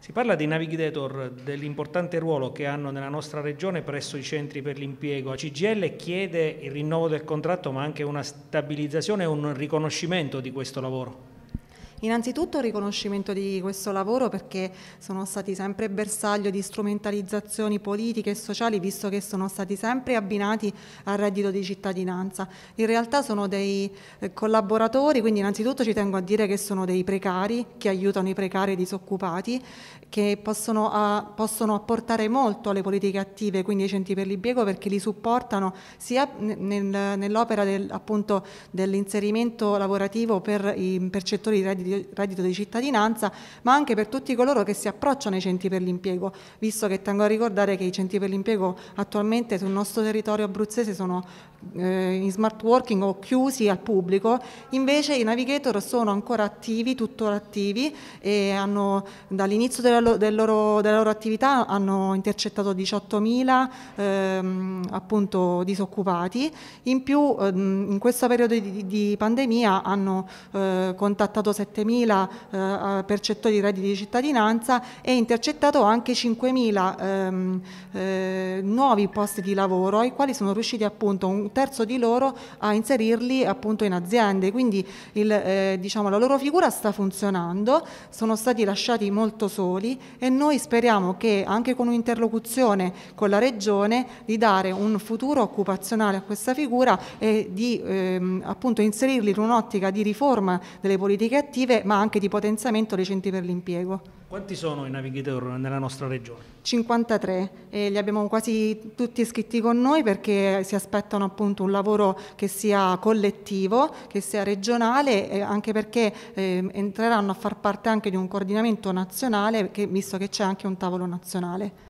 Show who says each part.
Speaker 1: Si parla dei navigator, dell'importante ruolo che hanno nella nostra regione presso i centri per l'impiego. La CGL chiede il rinnovo del contratto ma anche una stabilizzazione e un riconoscimento di questo lavoro.
Speaker 2: Innanzitutto il riconoscimento di questo lavoro perché sono stati sempre bersaglio di strumentalizzazioni politiche e sociali visto che sono stati sempre abbinati al reddito di cittadinanza. In realtà sono dei eh, collaboratori, quindi innanzitutto ci tengo a dire che sono dei precari che aiutano i precari disoccupati che possono, a, possono apportare molto alle politiche attive, quindi ai centri per l'impiego perché li supportano sia nel, nell'opera del, dell'inserimento lavorativo per i percettori di reddito reddito di cittadinanza, ma anche per tutti coloro che si approcciano ai centri per l'impiego, visto che tengo a ricordare che i centri per l'impiego attualmente sul nostro territorio abruzzese sono eh, in smart working o chiusi al pubblico, invece i navigator sono ancora attivi, tuttora attivi e hanno dall'inizio della, del loro, della, loro, attività hanno intercettato 18.000 ehm, appunto disoccupati, in più ehm, in questo periodo di, di pandemia hanno eh, contattato 7.000 7.000 eh, eh, percettori di redditi di cittadinanza e intercettato anche 5.000 ehm, eh, nuovi posti di lavoro ai quali sono riusciti appunto un terzo di loro a inserirli appunto in aziende. Quindi il, eh, diciamo, la loro figura sta funzionando, sono stati lasciati molto soli e noi speriamo che anche con un'interlocuzione con la Regione di dare un futuro occupazionale a questa figura e di ehm, appunto inserirli in un'ottica di riforma delle politiche attive formative ma anche di potenziamento dei centri per l'impiego.
Speaker 1: Quanti sono i navigator nella nostra regione?
Speaker 2: 53, e li abbiamo quasi tutti iscritti con noi perché si aspettano appunto un lavoro che sia collettivo, che sia regionale, e anche perché eh, entreranno a far parte anche di un coordinamento nazionale, che, visto che c'è anche un tavolo nazionale.